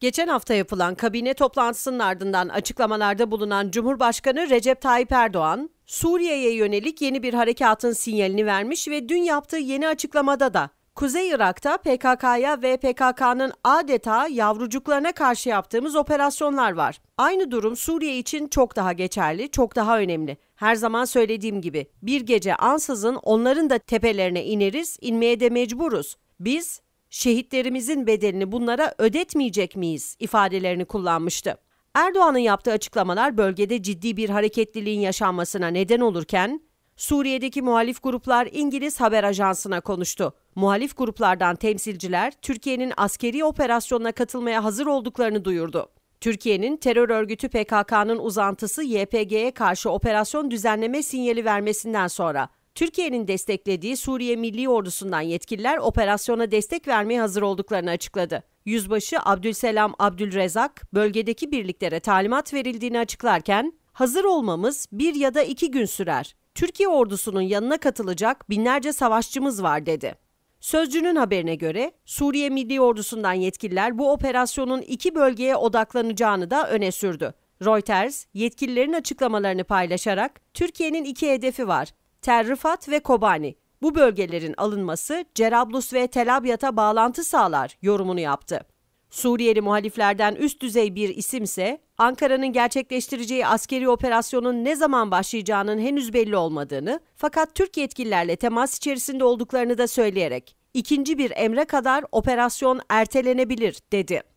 Geçen hafta yapılan kabine toplantısının ardından açıklamalarda bulunan Cumhurbaşkanı Recep Tayyip Erdoğan, Suriye'ye yönelik yeni bir harekatın sinyalini vermiş ve dün yaptığı yeni açıklamada da Kuzey Irak'ta PKK'ya ve PKK'nın adeta yavrucuklarına karşı yaptığımız operasyonlar var. Aynı durum Suriye için çok daha geçerli, çok daha önemli. Her zaman söylediğim gibi bir gece ansızın onların da tepelerine ineriz, inmeye de mecburuz. Biz şehitlerimizin bedelini bunlara ödetmeyecek miyiz ifadelerini kullanmıştı. Erdoğan'ın yaptığı açıklamalar bölgede ciddi bir hareketliliğin yaşanmasına neden olurken Suriye'deki muhalif gruplar İngiliz haber ajansına konuştu. Muhalif gruplardan temsilciler Türkiye'nin askeri operasyonuna katılmaya hazır olduklarını duyurdu. Türkiye'nin terör örgütü PKK'nın uzantısı YPG'ye karşı operasyon düzenleme sinyali vermesinden sonra Türkiye'nin desteklediği Suriye Milli Ordusu'ndan yetkililer operasyona destek vermeye hazır olduklarını açıkladı. Yüzbaşı Abdülselam Abdülrezak bölgedeki birliklere talimat verildiğini açıklarken hazır olmamız bir ya da iki gün sürer. Türkiye ordusunun yanına katılacak binlerce savaşçımız var dedi. Sözcünün haberine göre Suriye Milli Ordusu'ndan yetkililer bu operasyonun iki bölgeye odaklanacağını da öne sürdü. Reuters yetkililerin açıklamalarını paylaşarak Türkiye'nin iki hedefi var. Tel Rifat ve Kobani. Bu bölgelerin alınması Cerablus ve Tel Abyad'a bağlantı sağlar yorumunu yaptı. Suriyeli muhaliflerden üst düzey bir isimse Ankara'nın gerçekleştireceği askeri operasyonun ne zaman başlayacağının henüz belli olmadığını fakat Türk yetkililerle temas içerisinde olduklarını da söyleyerek ikinci bir emre kadar operasyon ertelenebilir dedi.